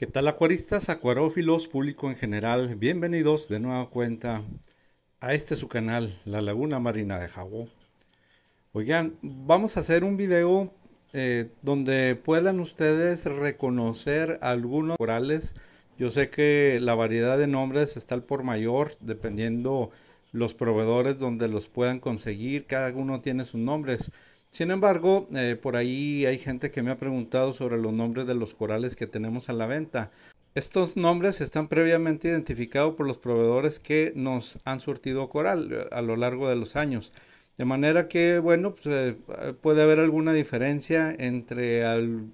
¿Qué tal acuaristas, acuarófilos, público en general? Bienvenidos de nueva cuenta a este su canal, La Laguna Marina de Jabó. Oigan, vamos a hacer un video eh, donde puedan ustedes reconocer algunos corales. Yo sé que la variedad de nombres está al por mayor, dependiendo los proveedores donde los puedan conseguir. Cada uno tiene sus nombres. Sin embargo, eh, por ahí hay gente que me ha preguntado sobre los nombres de los corales que tenemos a la venta. Estos nombres están previamente identificados por los proveedores que nos han surtido coral eh, a lo largo de los años. De manera que, bueno, pues, eh, puede haber alguna diferencia entre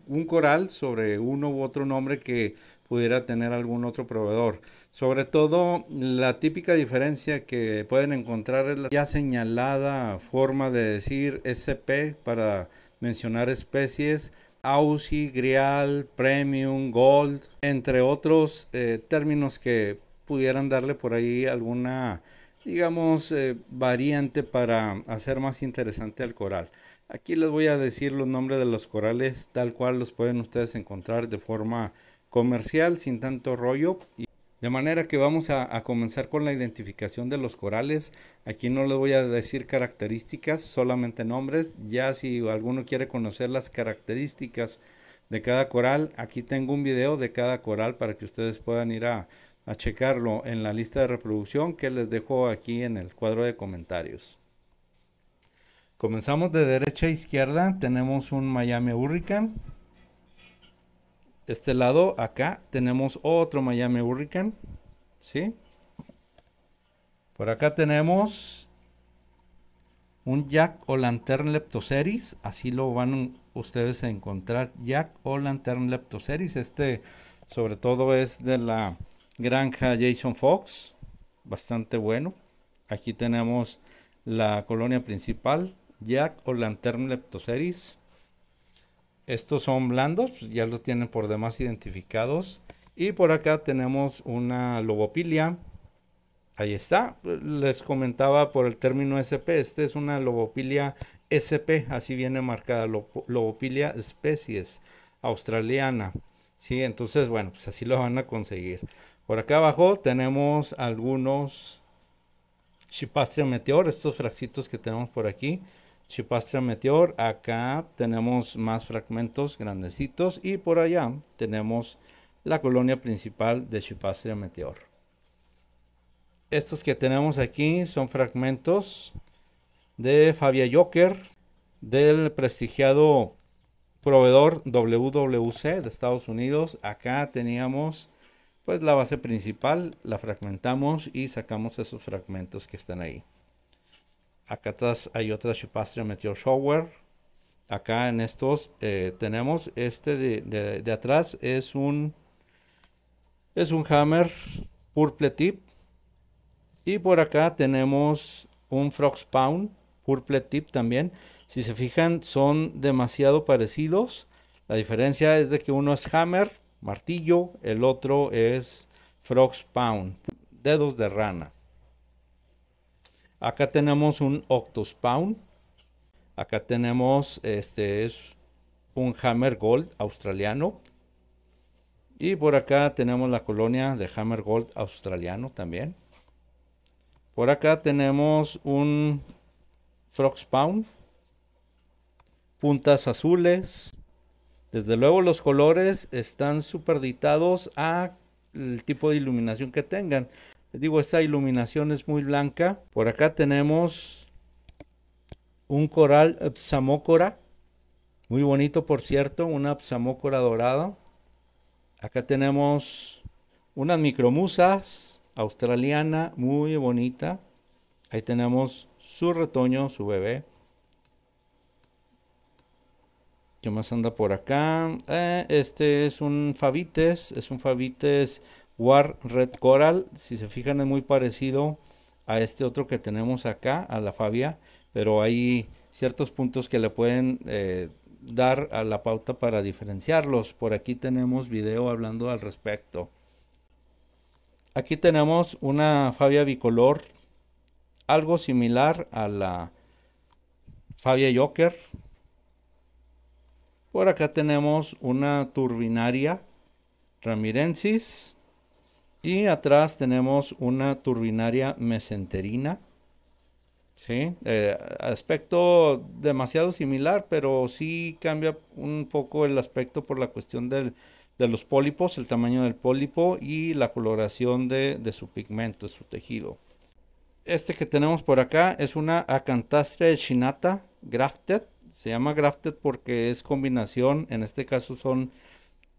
un coral sobre uno u otro nombre que pudiera tener algún otro proveedor. Sobre todo, la típica diferencia que pueden encontrar es la ya señalada forma de decir SP para mencionar especies, AUSI, Grial, Premium, Gold, entre otros eh, términos que pudieran darle por ahí alguna digamos, eh, variante para hacer más interesante al coral. Aquí les voy a decir los nombres de los corales tal cual los pueden ustedes encontrar de forma comercial, sin tanto rollo. Y de manera que vamos a, a, comenzar con la identificación de los corales. Aquí no les voy a decir características, solamente nombres. Ya si alguno quiere conocer las características de cada coral, aquí tengo un video de cada coral para que ustedes puedan ir a a checarlo en la lista de reproducción que les dejo aquí en el cuadro de comentarios. Comenzamos de derecha a izquierda, tenemos un Miami Hurricane. Este lado acá tenemos otro Miami Hurricane, ¿sí? Por acá tenemos un Jack o Lantern Leptoceris, así lo van ustedes a encontrar, Jack o Lantern Leptoceris. Este sobre todo es de la Granja Jason Fox, bastante bueno. Aquí tenemos la colonia principal, Jack o Lantern Leptoceris. Estos son blandos, pues ya los tienen por demás identificados. Y por acá tenemos una lobopilia. Ahí está, les comentaba por el término SP, esta es una lobopilia SP, así viene marcada, lobopilia especies australiana. Sí, entonces, bueno, pues así lo van a conseguir. Por acá abajo tenemos algunos Chipastria Meteor, estos fracitos que tenemos por aquí. Chipastria Meteor, acá tenemos más fragmentos grandecitos y por allá tenemos la colonia principal de Chipastria Meteor. Estos que tenemos aquí son fragmentos de Fabia Joker, del prestigiado proveedor WWC de Estados Unidos. Acá teníamos pues la base principal la fragmentamos y sacamos esos fragmentos que están ahí. Acá atrás hay otra Shipastria Meteor Shower. Acá en estos eh, tenemos este de, atrás es un es un hammer purple tip y por acá tenemos un frog spawn purple tip también si se fijan son demasiado parecidos la diferencia es de que uno es hammer martillo, el otro es frog's pound, dedos de rana. Acá tenemos un octus pound. Acá tenemos este es un hammer gold australiano. Y por acá tenemos la colonia de hammer gold australiano también. Por acá tenemos un frog's pound. Puntas azules. Desde luego los colores están superditados a el tipo de iluminación que tengan. Les digo, esta iluminación es muy blanca. Por acá tenemos un coral psamócora. Muy bonito, por cierto, una psamócora dorada. Acá tenemos unas micromusas australiana, muy bonita. Ahí tenemos su retoño, su bebé. más anda por acá? Eh, este es un Favites, es un Favites War Red Coral. Si se fijan es muy parecido a este otro que tenemos acá, a la Fabia, pero hay ciertos puntos que le pueden eh, dar a la pauta para diferenciarlos. Por aquí tenemos video hablando al respecto. Aquí tenemos una Fabia bicolor, algo similar a la Fabia Joker, por acá tenemos una turbinaria ramirensis. Y atrás tenemos una turbinaria mesenterina. Eh, aspecto demasiado similar, pero sí cambia un poco el aspecto por la cuestión de los pólipos, el tamaño del pólipo y la coloración de, su pigmento, de su tejido. Este que tenemos por acá es una acantastre chinata grafted. Se llama grafted porque es combinación, en este caso son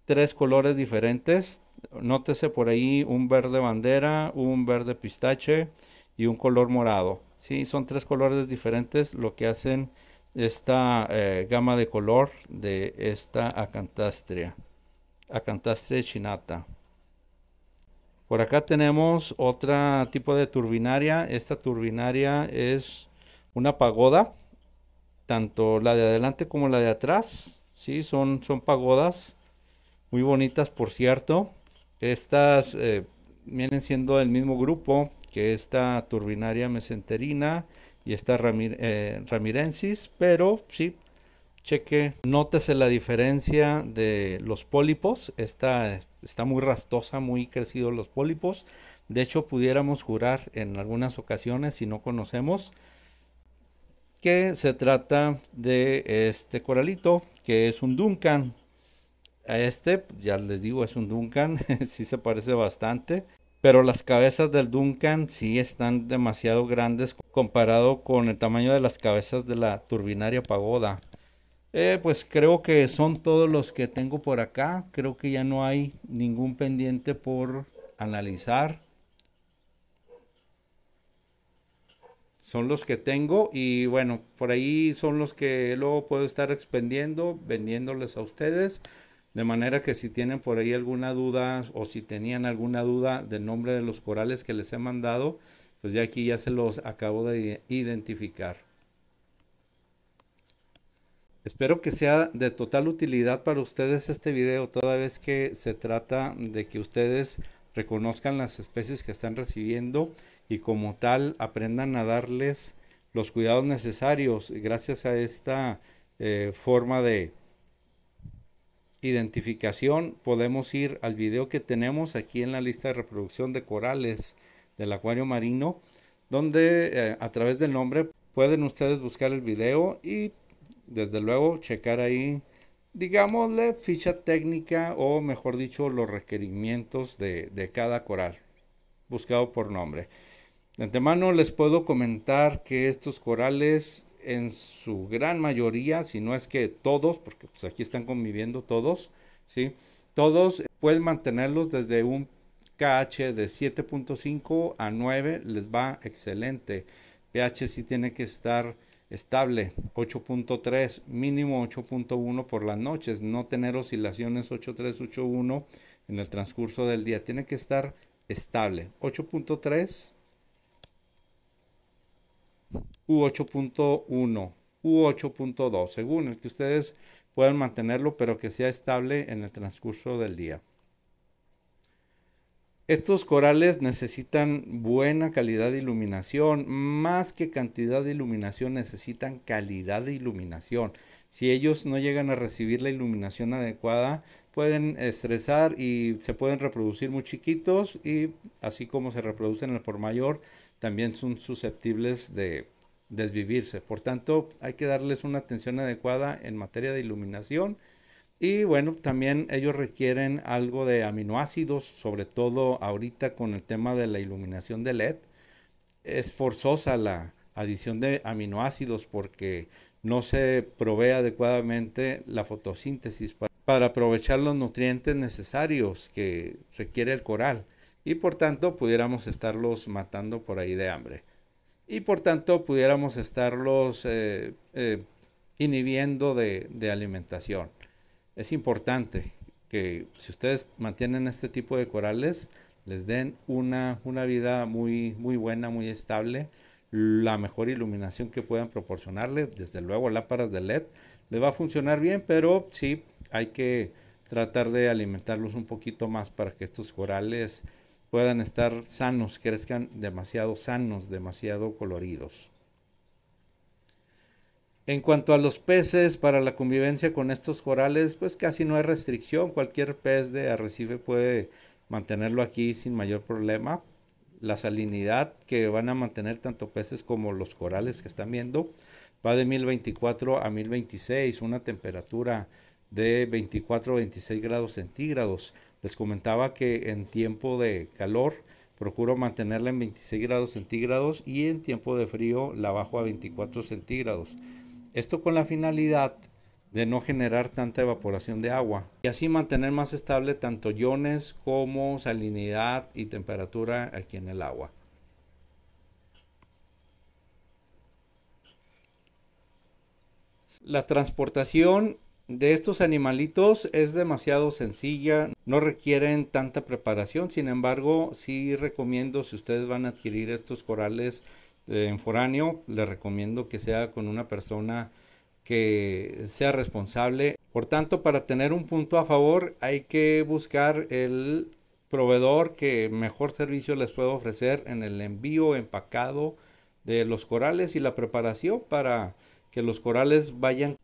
tres colores diferentes. Nótese por ahí un verde bandera, un verde pistache y un color morado. Sí, son tres colores diferentes lo que hacen esta eh, gama de color de esta acantastria, acantastria chinata. Por acá tenemos otro tipo de turbinaria. Esta turbinaria es una pagoda tanto la de adelante como la de atrás, ¿sí? Son, son pagodas, muy bonitas por cierto. Estas eh, vienen siendo del mismo grupo que esta turbinaria mesenterina y esta eh, ramirensis, pero sí, cheque, nótese la diferencia de los pólipos, está muy rastosa, muy crecido los pólipos, de hecho pudiéramos jurar en algunas ocasiones si no conocemos que se trata de este coralito, que es un Duncan. A este, ya les digo, es un Duncan, si se parece bastante. Pero las cabezas del Duncan sí están demasiado grandes comparado con el tamaño de las cabezas de la turbinaria pagoda. Eh, pues creo que son todos los que tengo por acá. Creo que ya no hay ningún pendiente por analizar. son los que tengo y bueno, por ahí son los que luego puedo estar expendiendo, vendiéndoles a ustedes. De manera que si tienen por ahí alguna duda o si tenían alguna duda del nombre de los corales que les he mandado, pues ya aquí ya se los acabo de identificar. Espero que sea de total utilidad para ustedes este video, toda vez que se trata de que ustedes reconozcan las especies que están recibiendo y como tal aprendan a darles los cuidados necesarios gracias a esta eh, forma de identificación podemos ir al video que tenemos aquí en la lista de reproducción de corales del acuario marino donde eh, a través del nombre pueden ustedes buscar el video y desde luego checar ahí digámosle, ficha técnica o, mejor dicho, los requerimientos de, cada coral, buscado por nombre. De antemano les puedo comentar que estos corales en su gran mayoría, si no es que todos, porque pues aquí están conviviendo todos, ¿sí? Todos pueden mantenerlos desde un KH de 7.5 a 9, les va excelente. pH sí tiene que estar estable 8.3, mínimo 8.1 por las noches, no tener oscilaciones 8.3, en el transcurso del día, tiene que estar estable 8.3 u 8.1 u 8.2, según el que ustedes puedan mantenerlo, pero que sea estable en el transcurso del día. Estos corales necesitan buena calidad de iluminación, más que cantidad de iluminación, necesitan calidad de iluminación. Si ellos no llegan a recibir la iluminación adecuada, pueden estresar y se pueden reproducir muy chiquitos y así como se reproducen el por mayor, también son susceptibles de desvivirse. Por tanto, hay que darles una atención adecuada en materia de iluminación y bueno, también ellos requieren algo de aminoácidos, sobre todo ahorita con el tema de la iluminación de LED. Es forzosa la adición de aminoácidos porque no se provee adecuadamente la fotosíntesis para, aprovechar los nutrientes necesarios que requiere el coral y por tanto pudiéramos estarlos matando por ahí de hambre. Y por tanto pudiéramos estarlos eh, eh, inhibiendo de alimentación es importante que si ustedes mantienen este tipo de corales, les den una, una vida muy, muy buena, muy estable, la mejor iluminación que puedan proporcionarle, desde luego lámparas de LED, le va a funcionar bien, pero sí hay que tratar de alimentarlos un poquito más para que estos corales puedan estar sanos, crezcan demasiado sanos, demasiado coloridos. En cuanto a los peces, para la convivencia con estos corales, pues casi no hay restricción. Cualquier pez de arrecife puede mantenerlo aquí sin mayor problema. La salinidad que van a mantener tanto peces como los corales que están viendo va de 1024 a 1026, una temperatura de 24 a 26 grados centígrados. Les comentaba que en tiempo de calor procuro mantenerla en 26 grados centígrados y en tiempo de frío la bajo a 24 centígrados. Esto con la finalidad de no generar tanta evaporación de agua y así mantener más estable tanto iones como salinidad y temperatura aquí en el agua. La transportación de estos animalitos es demasiado sencilla, no requieren tanta preparación, sin embargo sí recomiendo si ustedes van a adquirir estos corales eh, en foráneo, le recomiendo que sea con una persona que sea responsable. Por tanto, para tener un punto a favor, hay que buscar el proveedor que mejor servicio les pueda ofrecer en el envío, empacado de los corales y la preparación para que los corales vayan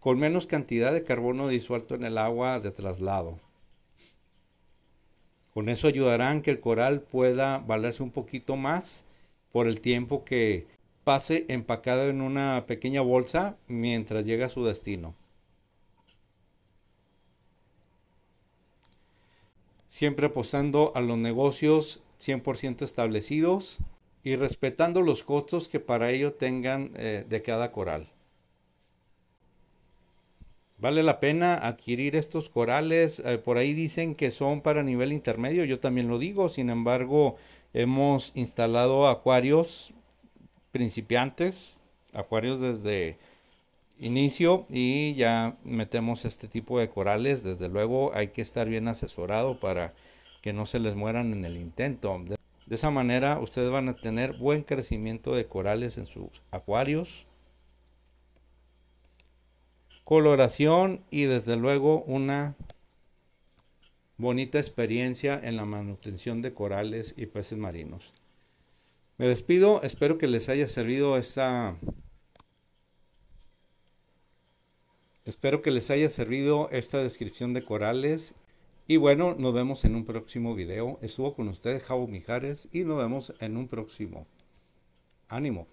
con menos cantidad de carbono disuelto en el agua de traslado. Con eso ayudarán que el coral pueda valerse un poquito más por el tiempo que pase empacado en una pequeña bolsa mientras llega a su destino. Siempre apostando a los negocios 100% establecidos y respetando los costos que para ello tengan eh, de cada coral. Vale la pena adquirir estos corales. Eh, por ahí dicen que son para nivel intermedio, yo también lo digo. Sin embargo, hemos instalado acuarios principiantes, acuarios desde inicio y ya metemos este tipo de corales. Desde luego hay que estar bien asesorado para que no se les mueran en el intento. De esa manera ustedes van a tener buen crecimiento de corales en sus acuarios coloración y desde luego una bonita experiencia en la manutención de corales y peces marinos. Me despido, espero que les haya servido esta Espero que les haya servido esta descripción de corales y bueno, nos vemos en un próximo video. Estuvo con ustedes Javo Mijares y nos vemos en un próximo. Ánimo.